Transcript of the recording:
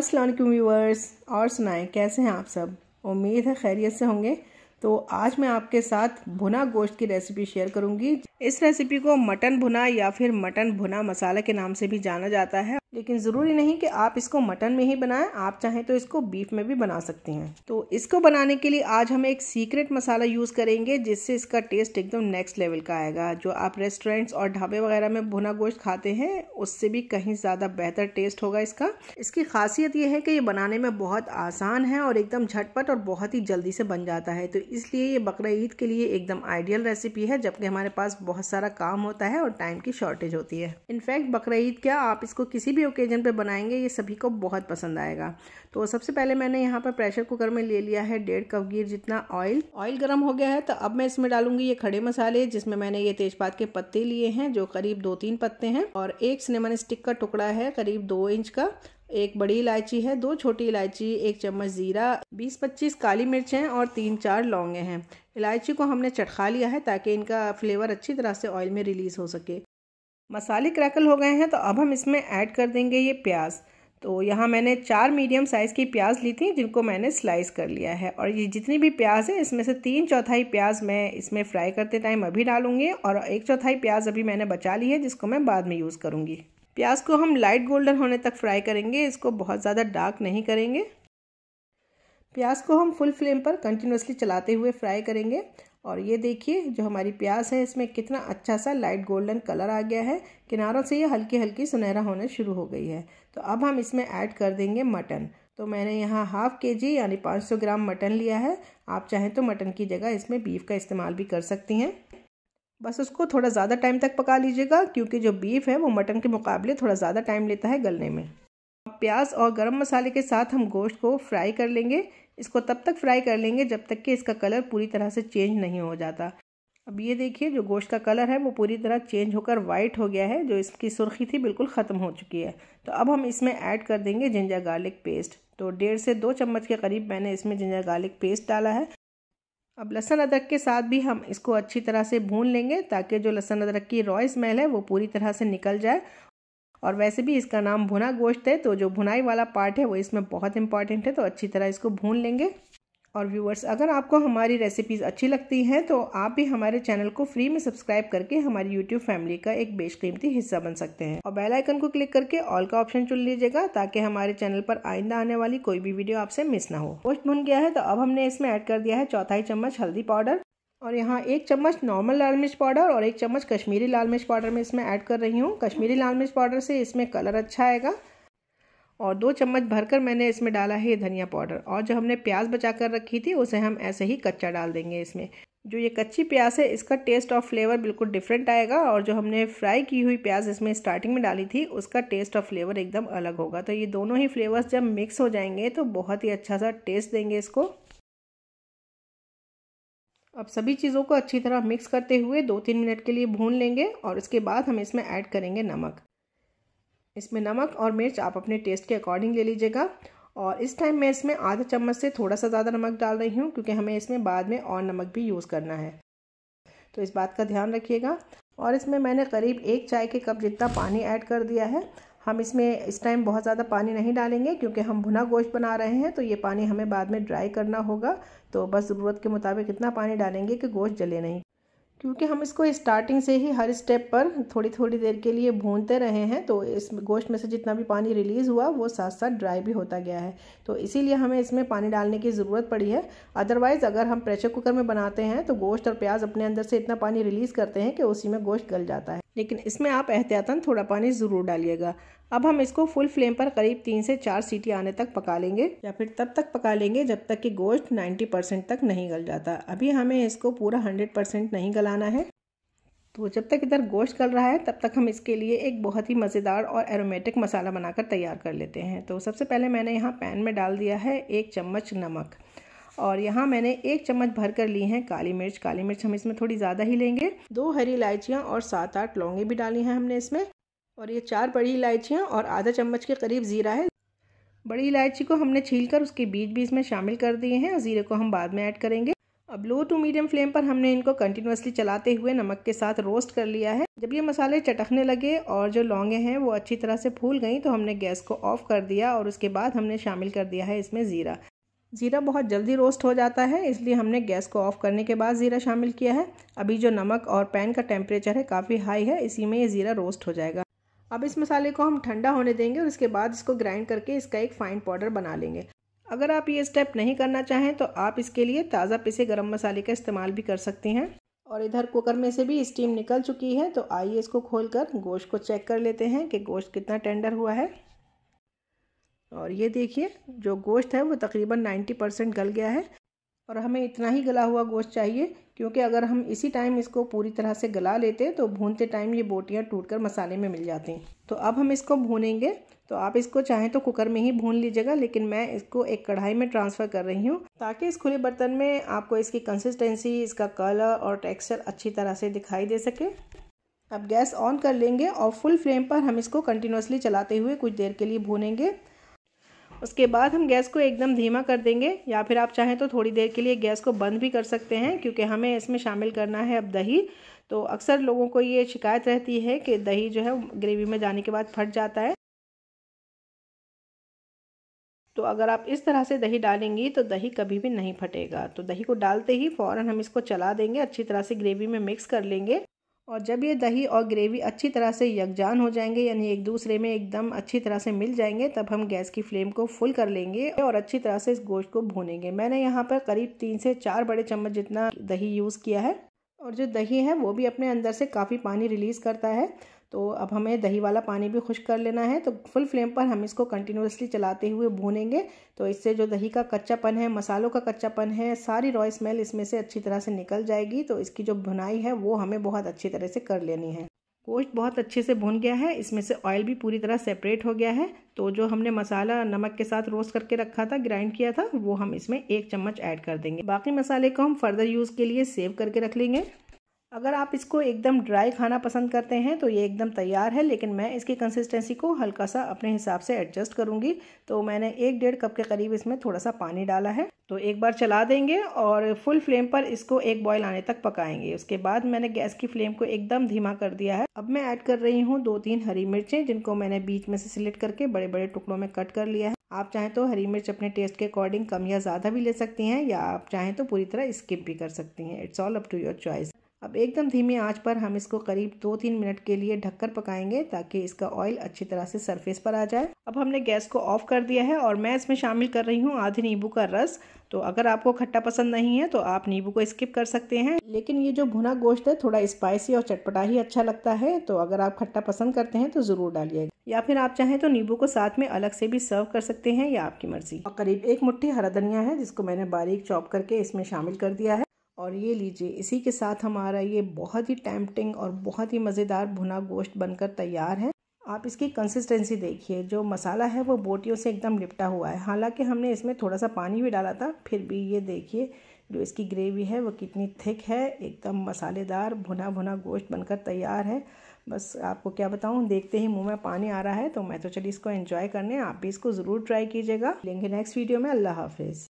Aslam viewers और सुनाएं कैसे हैं आप सब उम्मीद है खैरियत से होंगे तो आज मैं आपके साथ भुना गोश्त की रेसिपी शेयर करूंगी इस रेसिपी को मटन भुना या फिर मटन भुना मसाला के नाम से भी जाना जाता है लेकिन ज़रूरी नहीं कि आप इसको मटन में ही बनाएं आप चाहें तो इसको बीफ में भी बना सकते हैं तो इसको बनाने के लिए आज हम एक सीक्रेट मसाला यूज़ करेंगे जिससे इसका टेस्ट एकदम नेक्स्ट लेवल का आएगा जो आप रेस्टोरेंट्स और ढाबे वगैरह में भुना गोश्त खाते हैं उससे भी कहीं ज़्यादा बेहतर टेस्ट होगा इसका इसकी खासियत यह है कि ये बनाने में बहुत आसान है और एकदम झटपट और बहुत ही जल्दी से बन जाता है तो इसलिए ये बकरा ईद के लिए एकदम आइडियल रेसिपी है जबकि हमारे पास बहुत सारा काम होता है और टाइम की शॉर्टेज होती है इनफैक्ट बकरा ईद क्या आप इसको किसी भी भी ओकेजन पे बनाएंगे ये सभी को बहुत पसंद आएगा तो सबसे पहले मैंने यहाँ पर प्रेशर कुकर में ले लिया है डेढ़ कप गिर जितना ऑयल ऑयल गर्म हो गया है तो अब मैं इसमें डालूंगी ये खड़े मसाले जिसमें मैंने ये तेजपात के पत्ते लिए हैं जो करीब दो तीन पत्ते हैं और एक सिनेमन स्टिक का टुकड़ा है करीब दो इंच का एक बड़ी इलायची है दो छोटी इलायची एक चम्मच जीरा बीस पच्चीस काली मिर्च हैं और तीन चार लौंगे हैं इलायची को हमने चटका लिया है ताकि इनका फ्लेवर अच्छी तरह से ऑयल में रिलीज़ हो सके मसाले क्रैकल हो गए हैं तो अब हम इसमें ऐड कर देंगे ये प्याज तो यहाँ मैंने चार मीडियम साइज़ की प्याज ली थी जिनको मैंने स्लाइस कर लिया है और ये जितनी भी प्याज है इसमें से तीन चौथाई प्याज मैं इसमें फ्राई करते टाइम अभी डालूंगी और एक चौथाई प्याज अभी मैंने बचा ली है जिसको मैं बाद में यूज़ करूँगी प्याज को हम लाइट गोल्डन होने तक फ्राई करेंगे इसको बहुत ज़्यादा डार्क नहीं करेंगे प्याज को हम फुल फ्लेम पर कंटिन्यूसली चलाते हुए फ्राई करेंगे और ये देखिए जो हमारी प्याज है इसमें कितना अच्छा सा लाइट गोल्डन कलर आ गया है किनारों से ये हल्की हल्की सुनहरा होना शुरू हो गई है तो अब हम इसमें ऐड कर देंगे मटन तो मैंने यहाँ हाफ के जी यानी 500 ग्राम मटन लिया है आप चाहें तो मटन की जगह इसमें बीफ का इस्तेमाल भी कर सकती हैं बस उसको थोड़ा ज़्यादा टाइम तक पका लीजिएगा क्योंकि जो बीफ है वो मटन के मुकाबले थोड़ा ज़्यादा टाइम लेता है गलने में प्याज और गरम मसाले के साथ हम गोश्त को फ्राई कर लेंगे इसको तब तक फ्राई कर लेंगे जब तक कि इसका कलर पूरी तरह से चेंज नहीं हो जाता अब ये देखिए जो गोश्त का कलर है वो पूरी तरह चेंज होकर वाइट हो गया है जो इसकी सुर्खी थी बिल्कुल ख़त्म हो चुकी है तो अब हम इसमें ऐड कर देंगे जिंजर गार्लिक पेस्ट तो डेढ़ से दो चम्मच के करीब मैंने इसमें जिंजर गार्लिक पेस्ट डाला है अब लहसुन अदरक के साथ भी हम इसको अच्छी तरह से भून लेंगे ताकि जो लहसुन अदरक की रॉय स्मेल है वो पूरी तरह से निकल जाए और वैसे भी इसका नाम भुना गोश्त है तो जो भुनाई वाला पार्ट है वो इसमें बहुत इंपॉर्टेंट है तो अच्छी तरह इसको भून लेंगे और व्यूवर्स अगर आपको हमारी रेसिपीज़ अच्छी लगती हैं तो आप भी हमारे चैनल को फ्री में सब्सक्राइब करके हमारी यूट्यूब फैमिली का एक बेशकीमती हिस्सा बन सकते हैं और बेल आइकन को क्लिक करके ऑल का ऑप्शन चुन लीजिएगा ताकि हमारे चैनल पर आइंदा आने वाली कोई भी वीडियो आपसे मिस ना हो पोस्ट भुन गया है तो अब हमने इसमें ऐड कर दिया है चौथाई चम्मच हल्दी पाउडर और यहाँ एक चम्मच नॉर्मल लाल मिर्च पाउडर और एक चम्मच कश्मीरी लाल मिर्च पाउडर मैं इसमें ऐड कर रही हूँ कश्मीरी लाल मिर्च पाउडर से इसमें कलर अच्छा आएगा और दो चम्मच भरकर मैंने इसमें डाला है धनिया पाउडर और जो हमने प्याज बचा कर रखी थी उसे हम ऐसे ही कच्चा डाल देंगे इसमें जो ये कच्ची प्याज है इसका टेस्ट और फ्लेवर बिल्कुल डिफरेंट आएगा और जो हमने फ्राई की हुई प्याज इसमें स्टार्टिंग में डाली थी उसका टेस्ट और फ्लेवर एकदम अलग होगा तो ये दोनों ही फ्लेवर्स जब मिक्स हो जाएंगे तो बहुत ही अच्छा सा टेस्ट देंगे इसको अब सभी चीज़ों को अच्छी तरह मिक्स करते हुए दो तीन मिनट के लिए भून लेंगे और इसके बाद हम इसमें ऐड करेंगे नमक इसमें नमक और मिर्च आप अपने टेस्ट के अकॉर्डिंग ले लीजिएगा और इस टाइम मैं इसमें आधा चम्मच से थोड़ा सा ज़्यादा नमक डाल रही हूँ क्योंकि हमें इसमें बाद में और नमक भी यूज़ करना है तो इस बात का ध्यान रखिएगा और इसमें मैंने करीब एक चाय के कप जितना पानी ऐड कर दिया है हम इसमें इस टाइम बहुत ज़्यादा पानी नहीं डालेंगे क्योंकि हम भुना गोश्त बना रहे हैं तो ये पानी हमें बाद में ड्राई करना होगा तो बस ज़रूरत के मुताबिक इतना पानी डालेंगे कि गोश्त जले नहीं क्योंकि हम इसको स्टार्टिंग से ही हर स्टेप पर थोड़ी थोड़ी देर के लिए भूनते रहे हैं तो इस गोश्त में से जितना भी पानी रिलीज़ हुआ वो साथ साथ ड्राई भी होता गया है तो इसीलिए हमें इसमें पानी डालने की ज़रूरत पड़ी है अदरवाइज़ अगर हम प्रेशर कुकर में बनाते हैं तो गोश्त और प्याज अपने अंदर से इतना पानी रिलीज़ करते हैं कि उसी में गोश्त गल जाता है लेकिन इसमें आप एहतियातन थोड़ा पानी ज़रूर डालिएगा अब हम इसको फुल फ्लेम पर करीब तीन से चार सीटी आने तक पका लेंगे या फिर तब तक पका लेंगे जब तक कि गोश्त 90 परसेंट तक नहीं गल जाता अभी हमें इसको पूरा 100 परसेंट नहीं गलाना है तो जब तक इधर गोश्त गल रहा है तब तक हम इसके लिए एक बहुत ही मज़ेदार और एरोमेटिक मसाला बनाकर तैयार कर लेते हैं तो सबसे पहले मैंने यहाँ पैन में डाल दिया है एक चम्मच नमक और यहाँ मैंने एक चम्मच भर कर ली हैं काली मिर्च काली मिर्च हम इसमें थोड़ी ज़्यादा ही लेंगे दो हरी इलायचियाँ और सात आठ लौंगे भी डाली हैं हमने इसमें और ये चार बड़ी इलायचियाँ और आधा चम्मच के करीब ज़ीरा है बड़ी इलायची को हमने छील कर उसके बीज भी इसमें शामिल कर दिए हैं और ज़ीरे को हम बाद में ऐड करेंगे अब लो टू मीडियम फ्लेम पर हमने इनको कंटिन्यूसली चलाते हुए नमक के साथ रोस्ट कर लिया है जब ये मसाले चटकने लगे और जो लौंगे हैं वो अच्छी तरह से फूल गई तो हमने गैस को ऑफ कर दिया और उसके बाद हमने शामिल कर दिया है इसमें ज़ीरा ज़ीरा बहुत जल्दी रोस्ट हो जाता है इसलिए हमने गैस को ऑफ़ करने के बाद ज़ीरा शामिल किया है अभी जो नमक और पैन का टेम्परेचर है काफ़ी हाई है इसी में ये ज़ीरा रोस्ट हो जाएगा अब इस मसाले को हम ठंडा होने देंगे और इसके बाद इसको ग्राइंड करके इसका एक फाइन पाउडर बना लेंगे अगर आप ये स्टेप नहीं करना चाहें तो आप इसके लिए ताज़ा पिसे गर्म मसाले का इस्तेमाल भी कर सकती हैं और इधर कुकर में से भी स्टीम निकल चुकी है तो आइए इसको खोलकर गोश्त को चेक कर लेते हैं कि गोश्त कितना टेंडर हुआ है और ये देखिए जो गोश्त है वो तकरीबन 90 परसेंट गल गया है और हमें इतना ही गला हुआ गोश्त चाहिए क्योंकि अगर हम इसी टाइम इसको पूरी तरह से गला लेते तो भूनते टाइम ये बोटियाँ टूट कर मसाले में मिल जाती तो अब हम इसको भूनेंगे तो आप इसको चाहें तो कुकर में ही भून लीजिएगा लेकिन मैं इसको एक कढ़ाई में ट्रांसफ़र कर रही हूँ ताकि इस खुले बर्तन में आपको इसकी कंसिस्टेंसी इसका कलर और टेक्सचर अच्छी तरह से दिखाई दे सके अब गैस ऑन कर लेंगे और फुल फ्लेम पर हम इसको कंटिन्यूसली चलाते हुए कुछ देर के लिए भूनेंगे उसके बाद हम गैस को एकदम धीमा कर देंगे या फिर आप चाहें तो थोड़ी देर के लिए गैस को बंद भी कर सकते हैं क्योंकि हमें इसमें शामिल करना है अब दही तो अक्सर लोगों को ये शिकायत रहती है कि दही जो है ग्रेवी में जाने के बाद फट जाता है तो अगर आप इस तरह से दही डालेंगी तो दही कभी भी नहीं फटेगा तो दही को डालते ही फ़ौरन हम इसको चला देंगे अच्छी तरह से ग्रेवी में मिक्स कर लेंगे और जब ये दही और ग्रेवी अच्छी तरह से यकजान हो जाएंगे यानी एक दूसरे में एकदम अच्छी तरह से मिल जाएंगे तब हम गैस की फ्लेम को फुल कर लेंगे और अच्छी तरह से इस गोश्त को भूनेंगे मैंने यहाँ पर करीब तीन से चार बड़े चम्मच जितना दही यूज़ किया है और जो दही है वो भी अपने अंदर से काफ़ी पानी रिलीज़ करता है तो अब हमें दही वाला पानी भी खुश कर लेना है तो फुल फ्लेम पर हम इसको कंटिन्यूसली चलाते हुए भूनेंगे तो इससे जो दही का कच्चापन है मसालों का कच्चापन है सारी रॉय स्मेल इसमें से अच्छी तरह से निकल जाएगी तो इसकी जो भुनाई है वो हमें बहुत अच्छी तरह से कर लेनी है गोश्त बहुत अच्छे से भून गया है इसमें से ऑयल भी पूरी तरह सेपरेट हो गया है तो जो हमने मसाला नमक के साथ रोस्ट करके रखा था ग्राइंड किया था वो हम इसमें एक चम्मच ऐड कर देंगे बाकी मसाले को हम फर्दर यूज़ के लिए सेव करके रख लेंगे अगर आप इसको एकदम ड्राई खाना पसंद करते हैं तो ये एकदम तैयार है लेकिन मैं इसकी कंसिस्टेंसी को हल्का सा अपने हिसाब से एडजस्ट करूँगी तो मैंने एक डेढ़ कप के करीब इसमें थोड़ा सा पानी डाला है तो एक बार चला देंगे और फुल फ्लेम पर इसको एक बॉयल आने तक पकाएंगे उसके बाद मैंने गैस की फ्लेम को एकदम धीमा कर दिया है अब मैं ऐड कर रही हूँ दो तीन हरी मिर्चें जिनको मैंने बीच में से सिलेक्ट करके बड़े बड़े टुकड़ों में कट कर लिया है आप चाहें तो हरी मिर्च अपने टेस्ट के अकॉर्डिंग कम या ज़्यादा भी ले सकती हैं या आप चाहें तो पूरी तरह स्किप भी कर सकती हैं it's all up to your choice अब एकदम धीमी आंच पर हम इसको करीब दो तीन मिनट के लिए ढककर पकाएंगे ताकि इसका ऑयल अच्छी तरह से सरफेस पर आ जाए अब हमने गैस को ऑफ कर दिया है और मैं इसमें शामिल कर रही हूँ आधे नींबू का रस तो अगर आपको खट्टा पसंद नहीं है तो आप नींबू को स्किप कर सकते हैं लेकिन ये जो भुना गोश्त है थोड़ा स्पाइसी और चटपटा ही अच्छा लगता है तो अगर आप खट्टा पसंद करते हैं तो ज़रूर डालिएगा या फिर आप चाहें तो नींबू को साथ में अलग से भी सर्व कर सकते हैं या आपकी मर्जी और करीब एक मुट्ठी हरा धनिया है जिसको मैंने बारीक चॉप करके इसमें शामिल कर दिया है और ये लीजिए इसी के साथ हमारा ये बहुत ही टैम्पटिंग और बहुत ही मज़ेदार भुना गोश्त बनकर तैयार है आप इसकी कंसिस्टेंसी देखिए जो मसाला है वो बोटियों से एकदम निपटा हुआ है हालांकि हमने इसमें थोड़ा सा पानी भी डाला था फिर भी ये देखिए जो इसकी ग्रेवी है वो कितनी थिक है एकदम मसालेदार भुना भुना गोश्त बनकर तैयार है बस आपको क्या बताऊँ देखते ही मुँह में पानी आ रहा है तो मैं तो चलिए इसको एंजॉय करने आप भी इसको ज़रूर ट्राई कीजिएगा लेंगे नेक्स्ट वीडियो में अल्लाह हाफिज़